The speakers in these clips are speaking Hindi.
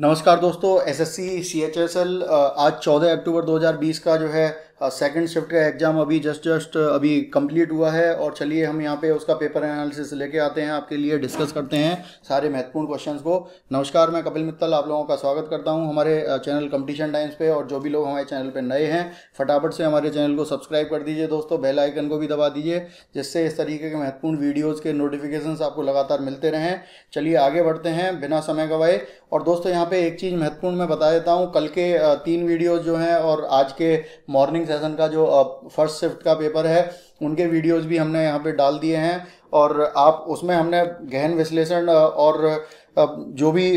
नमस्कार दोस्तों एसएससी सीएचएसएल आज 14 अक्टूबर 2020 का जो है सेकंड uh, शिफ्ट का एग्ज़ाम अभी जस्ट जस्ट uh, अभी कंप्लीट हुआ है और चलिए हम यहाँ पे उसका पेपर एनालिसिस लेके आते हैं आपके लिए डिस्कस करते हैं सारे महत्वपूर्ण क्वेश्चंस को नमस्कार मैं कपिल मित्तल आप लोगों का स्वागत करता हूँ हमारे चैनल कंपटीशन टाइम्स पे और जो भी लोग हमारे चैनल पर नए हैं फटाफट से हमारे चैनल को सब्सक्राइब कर दीजिए दोस्तों बेलाइकन को भी दबा दीजिए जिससे इस तरीके के महत्वपूर्ण वीडियोज़ के नोटिफिकेशन आपको लगातार मिलते रहें चलिए आगे बढ़ते हैं बिना समय गवाए और दोस्तों यहाँ पर एक चीज़ महत्वपूर्ण मैं बता देता हूँ कल के uh, तीन वीडियोज़ जो हैं और आज के मॉर्निंग सेशन का जो फर्स्ट शिफ्ट का पेपर है उनके वीडियोस भी हमने यहाँ पे डाल दिए हैं और आप उसमें हमने गहन विश्लेषण और जो भी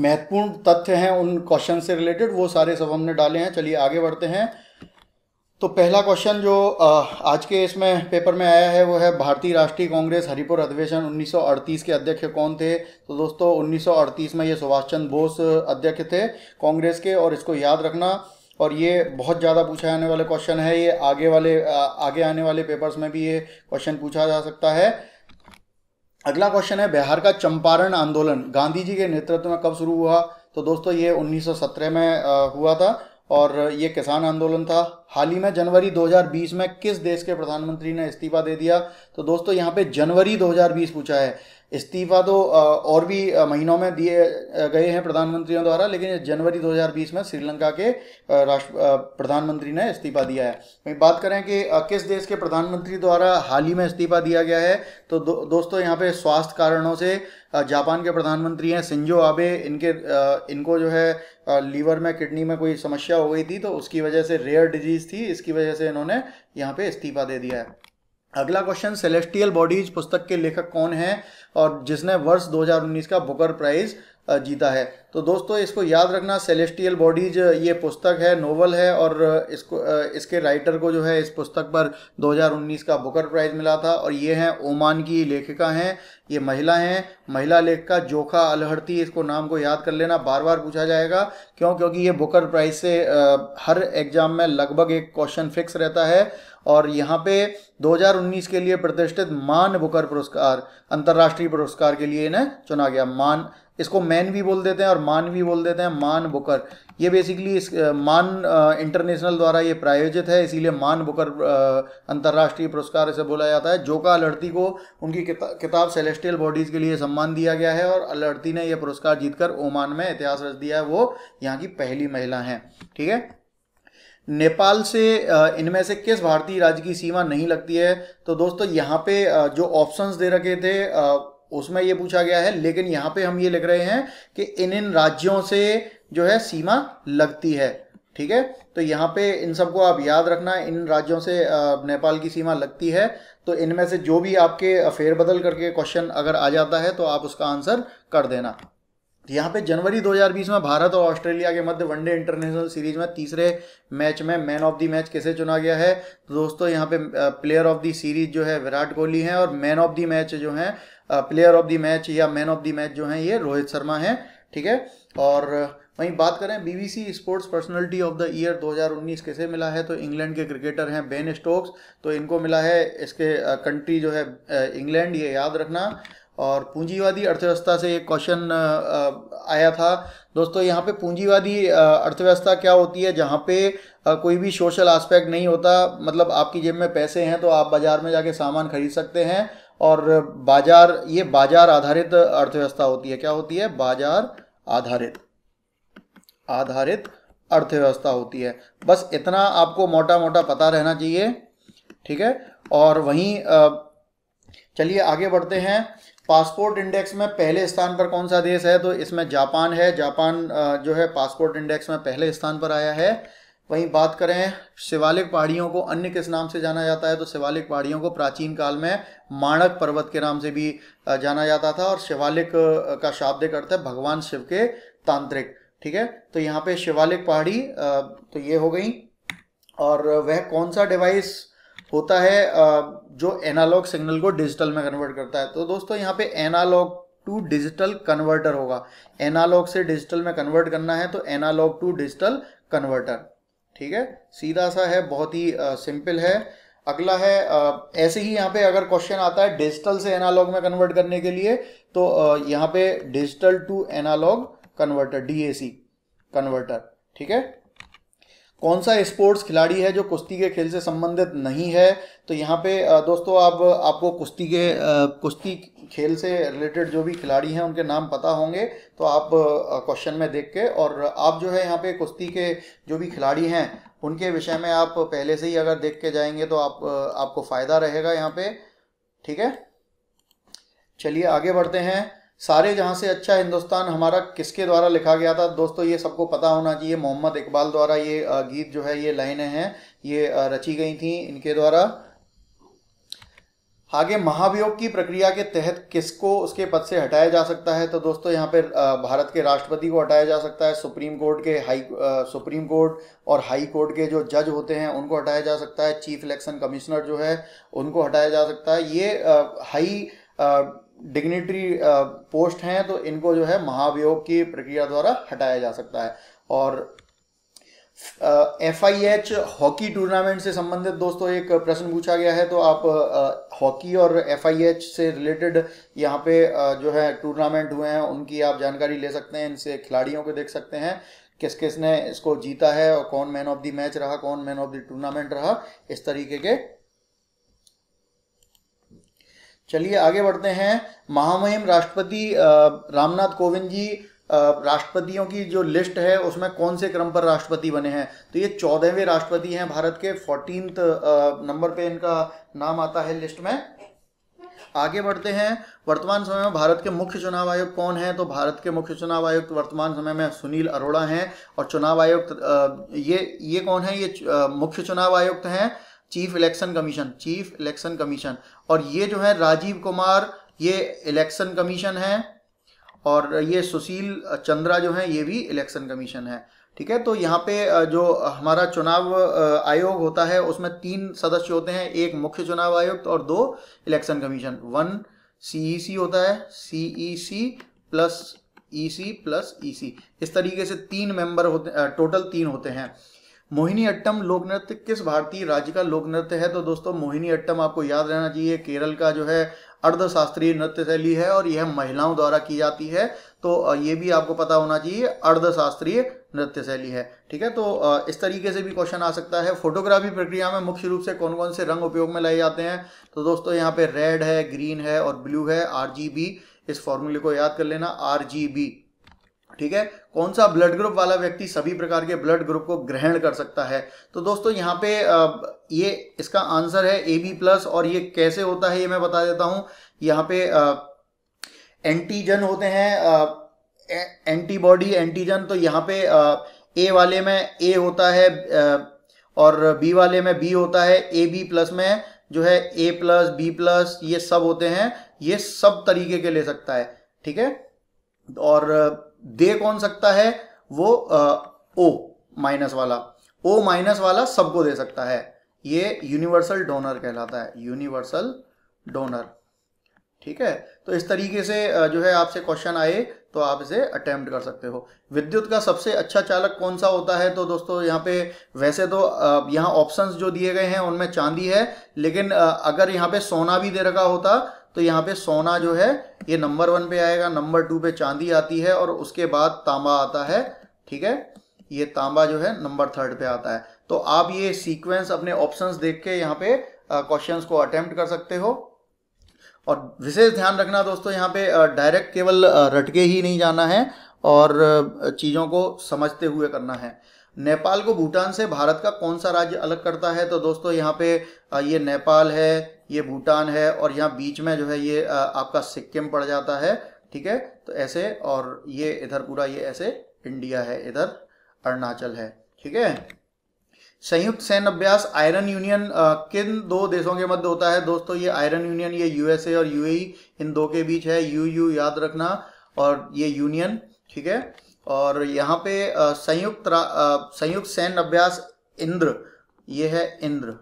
महत्वपूर्ण तथ्य हैं उन क्वेश्चन से रिलेटेड वो सारे सब हमने डाले हैं चलिए आगे बढ़ते हैं तो पहला क्वेश्चन जो आज के इसमें पेपर में आया है वो है भारतीय राष्ट्रीय कांग्रेस हरिपुर अधिवेशन 1938 के अध्यक्ष कौन थे तो दोस्तों 1938 में ये सुभाष चंद्र बोस अध्यक्ष थे कांग्रेस के और इसको याद रखना और ये बहुत ज़्यादा पूछा जाने वाले क्वेश्चन है ये आगे वाले आगे आने वाले पेपर्स में भी ये क्वेश्चन पूछा जा सकता है अगला क्वेश्चन है बिहार का चंपारण आंदोलन गांधी जी के नेतृत्व में कब शुरू हुआ तो दोस्तों ये 1917 में हुआ था और ये किसान आंदोलन था हाल ही में जनवरी 2020 में किस देश के प्रधानमंत्री ने इस्तीफा दे दिया तो दोस्तों यहाँ पे जनवरी 2020 पूछा है इस्तीफा तो और भी महीनों में दिए गए हैं प्रधानमंत्रियों द्वारा लेकिन जनवरी 2020 में श्रीलंका के राष्ट्र प्रधानमंत्री ने इस्तीफा दिया है वहीं बात करें कि किस देश के प्रधानमंत्री द्वारा हाल ही में इस्तीफा दिया गया है तो दो, दोस्तों यहाँ पे स्वास्थ्य कारणों से जापान के प्रधानमंत्री हैं सिंजो आबे इनके इनको जो है लीवर में किडनी में कोई समस्या हो गई थी तो उसकी वजह से रेयर डिजीज फीस थी इसकी वजह से इन्होंने यहाँ पे इस्तीफा दे दिया है अगला क्वेश्चन सेलेस्टियल बॉडीज पुस्तक के लेखक कौन है और जिसने वर्ष 2019 का बुकर प्राइज जीता है तो दोस्तों इसको याद रखना सेलेस्टियल बॉडीज ये पुस्तक है नोवल है और इसको इसके राइटर को जो है इस पुस्तक पर 2019 का बुकर प्राइज मिला था और ये हैं ओमान की लेखिका हैं ये महिला हैं महिला लेखिका जोखा अलहड़ती इसको नाम को याद कर लेना बार बार पूछा जाएगा क्यों क्योंकि ये बुकर प्राइज से हर एग्ज़ाम में लगभग एक क्वेश्चन फिक्स रहता है और यहाँ पे 2019 के लिए प्रतिष्ठित मान बुकर पुरस्कार अंतर्राष्ट्रीय पुरस्कार के लिए इन्हें चुना गया मान इसको मैन भी बोल देते हैं और मान भी बोल देते हैं मान बुकर ये बेसिकली इस मान इंटरनेशनल द्वारा ये प्रायोजित है इसीलिए मान बुकर अंतर्राष्ट्रीय पुरस्कार इसे बोला जाता है जोका अलर्टी को उनकी किता, किताब सेलेस्टियल बॉडीज़ के लिए सम्मान दिया गया है और अलर्टी ने यह पुरस्कार जीतकर ओमान में इतिहास रच दिया है वो यहाँ की पहली महिला हैं ठीक है नेपाल से इनमें से किस भारतीय राज्य की सीमा नहीं लगती है तो दोस्तों यहाँ पे जो ऑप्शंस दे रखे थे उसमें ये पूछा गया है लेकिन यहाँ पे हम ये लिख रहे हैं कि इन इन राज्यों से जो है सीमा लगती है ठीक है तो यहाँ पे इन सबको आप याद रखना इन राज्यों से नेपाल की सीमा लगती है तो इनमें से जो भी आपके फेरबदल करके क्वेश्चन अगर आ जाता है तो आप उसका आंसर कर देना तो यहाँ पे जनवरी 2020 में भारत और ऑस्ट्रेलिया के मध्य वनडे इंटरनेशनल सीरीज में तीसरे मैच में मैन ऑफ द मैच किसे चुना गया है तो दोस्तों यहाँ पे प्लेयर ऑफ द सीरीज जो है विराट कोहली हैं और मैन ऑफ द मैच जो है प्लेयर ऑफ द मैच या मैन ऑफ द मैच जो है ये रोहित शर्मा है ठीक है और वहीं बात करें BBC sports personality of the year 2019 किसे मिला है तो इंग्लैंड के क्रिकेटर हैं बेन स्टोक्स तो इनको मिला है इसके कंट्री जो है इंग्लैंड ये याद रखना और पूंजीवादी अर्थव्यवस्था से एक क्वेश्चन आया था दोस्तों यहाँ पे पूंजीवादी अर्थव्यवस्था क्या होती है जहाँ पे कोई भी सोशल एस्पेक्ट नहीं होता मतलब आपकी जेब में पैसे हैं तो आप बाज़ार में जाके सामान खरीद सकते हैं और बाज़ार ये बाज़ार आधारित अर्थव्यवस्था होती है क्या होती है बाज़ार आधारित आधारित अर्थव्यवस्था होती है बस इतना आपको मोटा मोटा पता रहना चाहिए ठीक है और वहीं चलिए आगे बढ़ते हैं पासपोर्ट इंडेक्स में पहले स्थान पर कौन सा देश है तो इसमें जापान है जापान जो है पासपोर्ट इंडेक्स में पहले स्थान पर आया है वहीं बात करें शिवालिक पहाड़ियों को अन्य किस नाम से जाना जाता है तो शिवालिक पहाड़ियों को प्राचीन काल में माणक पर्वत के नाम से भी जाना जाता था और शिवालिक का शाब्दिक अर्थ है भगवान शिव के तांत्रिक ठीक है तो यहाँ पे शिवालिक पहाड़ी तो ये हो गई और वह कौन सा डिवाइस होता है जो एनालॉग सिग्नल को डिजिटल में कन्वर्ट करता है तो दोस्तों यहाँ पे एनालॉग टू डिजिटल कन्वर्टर होगा एनालॉग से डिजिटल में कन्वर्ट करना है तो एनालॉग टू डिजिटल कन्वर्टर ठीक है सीधा सा है बहुत ही सिंपल है अगला है ऐसे ही यहाँ पे अगर क्वेश्चन आता है डिजिटल से एनालॉग में कन्वर्ट करने के लिए तो यहाँ पे digital to analogue converter D converter ठीक है कौन सा स्पोर्ट्स खिलाड़ी है जो कुश्ती के खेल से संबंधित नहीं है तो यहाँ पे दोस्तों आप आपको कुश्ती के कुश्ती खेल से रिलेटेड जो भी खिलाड़ी हैं उनके नाम पता होंगे तो आप क्वेश्चन में देख के और आप जो है यहाँ पे कुश्ती के जो भी खिलाड़ी हैं उनके विषय में आप पहले से ही अगर देख के जाएंगे तो आप आपको फ़ायदा रहेगा यहाँ पे ठीक है चलिए आगे बढ़ते हैं सारे जहाँ से अच्छा हिंदुस्तान हमारा किसके द्वारा लिखा गया था दोस्तों ये सबको पता होना चाहिए मोहम्मद इकबाल द्वारा ये गीत जो है ये लाइनें हैं ये रची गई थी इनके द्वारा आगे महाभियोग की प्रक्रिया के तहत किसको उसके पद से हटाया जा सकता है तो दोस्तों यहाँ पर भारत के राष्ट्रपति को हटाया जा सकता है सुप्रीम कोर्ट के हाई सुप्रीम कोर्ट और हाई कोर्ट के जो जज होते हैं उनको हटाया जा सकता है चीफ इलेक्शन कमिश्नर जो है उनको हटाया जा सकता है ये हाई डिग्नेटरी पोस्ट uh, हैं तो इनको जो है महाभियोग की प्रक्रिया द्वारा हटाया जा सकता है और F I H hockey tournament से संबंधित दोस्तों एक प्रश्न पूछा गया है तो आप uh, हॉकी और एफ आई एच से रिलेटेड यहाँ पे uh, जो है टूर्नामेंट हुए हैं उनकी आप जानकारी ले सकते हैं इनसे खिलाड़ियों को देख सकते हैं किस किस ने इसको जीता है और कौन मैन ऑफ द मैच रहा कौन मैन ऑफ द टूर्नामेंट रहा इस तरीके के चलिए आगे बढ़ते हैं महामहिम राष्ट्रपति रामनाथ कोविंद जी राष्ट्रपतियों की जो लिस्ट है उसमें कौन से क्रम पर राष्ट्रपति बने हैं तो ये चौदहवें राष्ट्रपति हैं भारत के फोर्टीन नंबर पे इनका नाम आता है लिस्ट में आगे बढ़ते हैं वर्तमान समय में भारत के मुख्य चुनाव आयुक्त कौन है तो भारत के मुख्य चुनाव आयुक्त वर्तमान समय में सुनील अरोड़ा हैं और चुनाव आयुक्त ये ये कौन है ये मुख्य चुनाव आयुक्त हैं chief election commission chief election commission और ये जो है राजीव कुमार ये इलेक्शन कमीशन है और ये सुशील चंद्रा जो है ये भी इलेक्शन कमीशन है ठीक है तो यहाँ पे जो हमारा चुनाव आयोग होता है उसमें तीन सदस्य होते हैं एक मुख्य चुनाव आयुक्त और दो election commission one CEC e होता है CEC plus EC plus EC इस तरीके से तीन मेंबर होते टोटल तीन होते हैं मोहिनी अट्टम लोक नृत्य किस भारतीय राज्य का लोक नृत्य है तो दोस्तों मोहिनी अट्टम आपको याद रहना चाहिए केरल का जो है अर्धशास्त्रीय नृत्य शैली है और यह महिलाओं द्वारा की जाती है तो ये भी आपको पता होना चाहिए अर्धशास्त्रीय नृत्य शैली है ठीक है तो इस तरीके से भी क्वेश्चन आ सकता है फोटोग्राफी प्रक्रिया में मुख्य रूप से कौन कौन से रंग उपयोग में लाए जाते हैं तो दोस्तों यहाँ पे रेड है ग्रीन है और ब्लू है आर इस फॉर्मूले को याद कर लेना आर ठीक है कौन सा ब्लड ग्रुप वाला व्यक्ति सभी प्रकार के ब्लड ग्रुप को ग्रहण कर सकता है तो दोस्तों यहाँ पे ये इसका आंसर है ए बी प्लस और ये कैसे होता है ये मैं बता देता हूँ यहाँ पे एंटीजन होते हैं एंटीबॉडी एंटीजन तो यहाँ पे ए वाले में ए होता है और बी वाले में बी होता है ए बी प्लस में जो है ए प्लस बी प्लस ये सब होते हैं ये सब तरीके के ले सकता है ठीक है और दे कौन सकता है वो ओ माइनस वाला ओ माइनस वाला सबको दे सकता है ये यूनिवर्सल डोनर कहलाता है यूनिवर्सल डोनर ठीक है तो इस तरीके से जो है आपसे क्वेश्चन आए तो आप इसे अटेम्प्ट कर सकते हो विद्युत का सबसे अच्छा चालक कौन सा होता है तो दोस्तों यहाँ पे वैसे तो यहाँ ऑप्शंस जो दिए गए हैं उनमें चांदी है लेकिन अगर यहाँ पे सोना भी दे रखा होता तो यहाँ पे सोना जो है ये नंबर वन पे आएगा नंबर टू पे चांदी आती है और उसके बाद तांबा आता है ठीक है ये तांबा जो है नंबर थर्ड पे आता है तो आप ये सीक्वेंस अपने ऑप्शंस देख के यहाँ पे क्वेश्चंस को अटेम्प्ट कर सकते हो और विशेष ध्यान रखना दोस्तों यहाँ पे डायरेक्ट केवल रटके ही नहीं जाना है और चीज़ों को समझते हुए करना है नेपाल को भूटान से भारत का कौन सा राज्य अलग करता है तो दोस्तों यहाँ पे ये नेपाल है ये भूटान है और यहाँ बीच में जो है ये आपका सिक्किम पड़ जाता है ठीक है तो ऐसे और ये इधर पूरा ये ऐसे इंडिया है इधर अरुणाचल है ठीक है संयुक्त सैन्य अभ्यास आयरन यूनियन किन दो देशों के मध्य होता है दोस्तों ये आयरन यूनियन ये यूएसए और यूएई इन दो के बीच है यू यू याद रखना और ये यूनियन ठीक है और यहाँ पे संयुक्त संयुक्त सैन्य अभ्यास इंद्र ये है इंद्र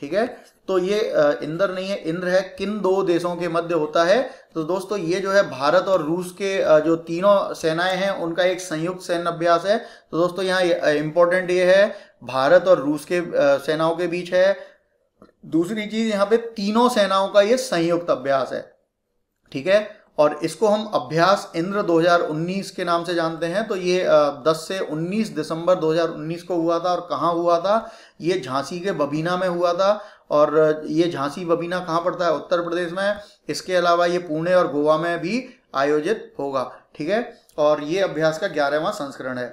ठीक है तो ये इंद्र नहीं है इंद्र है किन दो देशों के मध्य होता है तो दोस्तों ये जो है भारत और रूस के जो तीनों सेनाएं हैं उनका एक संयुक्त सैन्य अभ्यास है तो दोस्तों यहाँ इंपॉर्टेंट ये है भारत और रूस के सेनाओं के बीच है दूसरी चीज यहाँ पे तीनों सेनाओं का ये संयुक्त अभ्यास है ठीक है और इसको हम अभ्यास इंद्र 2019 के नाम से जानते हैं तो ये 10 से 19 दिसंबर 2019 को हुआ था और कहाँ हुआ था ये झांसी के बबीना में हुआ था और ये झांसी बबीना कहाँ पड़ता है उत्तर प्रदेश में इसके अलावा ये पुणे और गोवा में भी आयोजित होगा ठीक है और ये अभ्यास का ग्यारहवा संस्करण है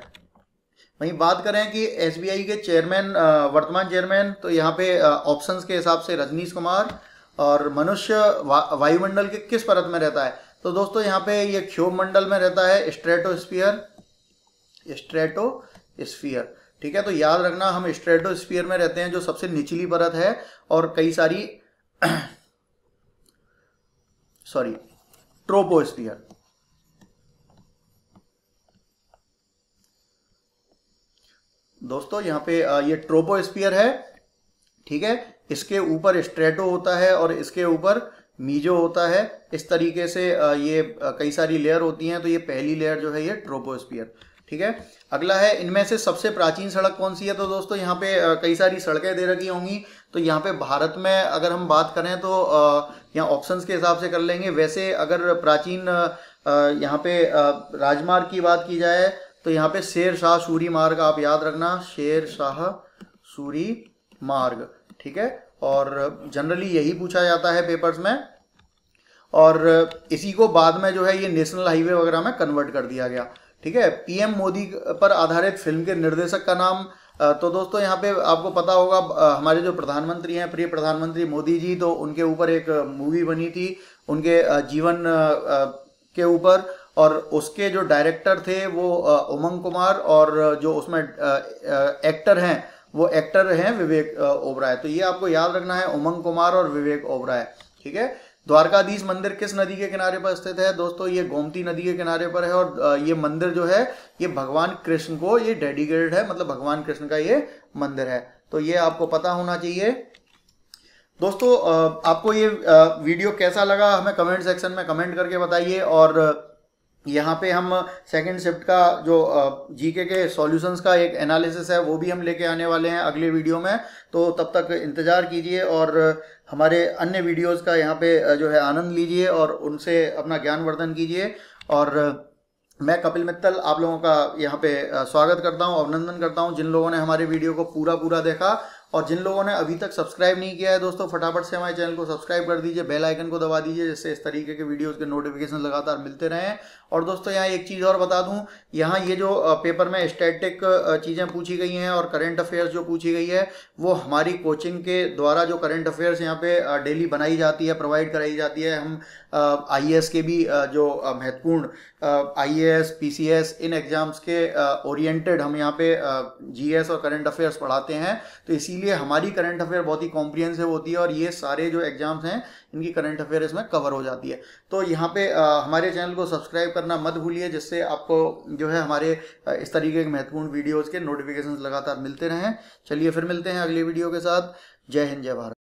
वहीं बात करें कि एस के चेयरमैन वर्तमान चेयरमैन तो यहाँ पे ऑप्शंस के हिसाब से रजनीश कुमार और मनुष्य वा, वायुमंडल के किस परत में रहता है तो दोस्तों यहाँ पे ये क्षोभ मंडल में रहता है स्ट्रेटो स्पियर ठीक है तो याद रखना हम स्ट्रेटोस्फीयर में रहते हैं जो सबसे निचली परत है और कई सारी सॉरी ट्रोपोस्फीयर दोस्तों यहाँ पे ये स्पियर है ठीक है इसके ऊपर स्ट्रेटो होता है और इसके ऊपर मीजो होता है इस तरीके से ये कई सारी लेयर होती हैं तो ये पहली लेयर जो है ये ट्रोपोस्पियर ठीक है अगला है इनमें से सबसे प्राचीन सड़क कौन सी है तो दोस्तों यहाँ पे कई सारी सड़कें दे रखी होंगी तो यहाँ पे भारत में अगर हम बात करें तो यहाँ ऑप्शंस के हिसाब से कर लेंगे वैसे अगर प्राचीन यहाँ पे राजमार्ग की बात की जाए तो यहाँ पे शेर शाह सूरी मार्ग आप याद रखना शेर शाह सूरी मार्ग ठीक है और जनरली यही पूछा जाता है पेपर्स में और इसी को बाद में जो है ये नेशनल हाईवे वगैरह में कन्वर्ट कर दिया गया ठीक है पीएम मोदी पर आधारित फिल्म के निर्देशक का नाम तो दोस्तों यहाँ पे आपको पता होगा हमारे जो प्रधानमंत्री हैं प्रिय प्रधानमंत्री मोदी जी तो उनके ऊपर एक मूवी बनी थी उनके जीवन के ऊपर और उसके जो डायरेक्टर थे वो उमंग कुमार और जो उसमें एक्टर हैं वो एक्टर हैं विवेक ओबराय तो ये आपको याद रखना है उमंग कुमार और विवेक ओबराय ठीक है द्वारकाधीश मंदिर किस नदी के किनारे पर स्थित है दोस्तों ये गोमती नदी के किनारे पर है और ये मंदिर जो है ये भगवान कृष्ण को ये डेडिकेटेड है मतलब भगवान कृष्ण का ये मंदिर है तो ये आपको पता होना चाहिए दोस्तों आपको ये वीडियो कैसा लगा हमें कमेंट सेक्शन में कमेंट करके बताइए और यहाँ पे हम सेकंड शिफ्ट का जो जीके के सॉल्यूशंस का एक एनालिसिस है वो भी हम लेके आने वाले हैं अगले वीडियो में तो तब तक इंतज़ार कीजिए और हमारे अन्य वीडियोस का यहाँ पे जो है आनंद लीजिए और उनसे अपना ज्ञानवर्धन कीजिए और मैं कपिल मित्तल आप लोगों का यहाँ पे स्वागत करता हूँ अभिनंदन करता हूँ जिन लोगों ने हमारे वीडियो को पूरा पूरा देखा और जिन लोगों ने अभी तक सब्सक्राइब नहीं किया है दोस्तों फटाफट से हमारे चैनल को सब्सक्राइब कर दीजिए बेल आइकन को दबा दीजिए जिससे इस तरीके के वीडियोस के नोटिफिकेशन लगातार मिलते रहें और दोस्तों यहाँ एक चीज़ और बता दूँ यहाँ ये जो पेपर में स्टैटिक चीज़ें पूछी गई हैं और करेंट अफेयर्स जो पूछी गई है वो हमारी कोचिंग के द्वारा जो करेंट अफेयर्स यहाँ पे डेली बनाई जाती है प्रोवाइड कराई जाती है हम आई के भी जो महत्वपूर्ण I S P C S इन एग्ज़ाम्स के ओरिएंटेड हम यहाँ पे जी एस और करंट अफेयर्स पढ़ाते हैं तो इसीलिए हमारी करंट अफेयर बहुत ही कॉम्प्रिहेंसिव होती है और ये सारे जो एग्ज़ाम्स हैं इनकी करंट अफेयर इसमें कवर हो जाती है तो यहाँ पे हमारे चैनल को सब्सक्राइब करना मत भूलिए जिससे आपको जो है हमारे इस तरीके के महत्वपूर्ण वीडियोज़ के नोटिफिकेशन लगातार मिलते रहें चलिए फिर मिलते हैं अगले वीडियो के साथ जय हिंद जय भारत